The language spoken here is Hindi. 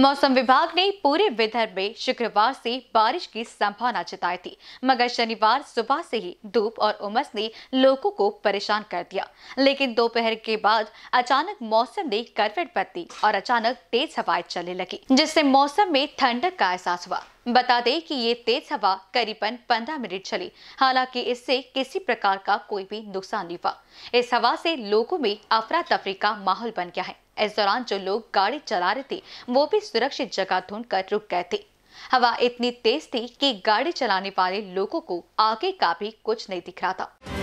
मौसम विभाग ने पूरे विदर्भ में शुक्रवार से बारिश की संभावना जताई थी मगर शनिवार सुबह से ही धूप और उमस ने लोगों को परेशान कर दिया लेकिन दोपहर के बाद अचानक मौसम ने करवट बदली और अचानक तेज हवाएं चलने लगी जिससे मौसम में ठंडक का एहसास हुआ बता दें कि ये तेज हवा करीबन 15 मिनट चली हालांकि इससे किसी प्रकार का कोई भी नुकसान नहीं हुआ इस हवा से लोगों में अफरा तफरी का माहौल बन गया है इस दौरान जो लोग गाड़ी चला रहे थे वो भी सुरक्षित जगह ढूंढ कर रुक गए थे हवा इतनी तेज थी कि गाड़ी चलाने वाले लोगों को आगे का भी कुछ नहीं दिख रहा था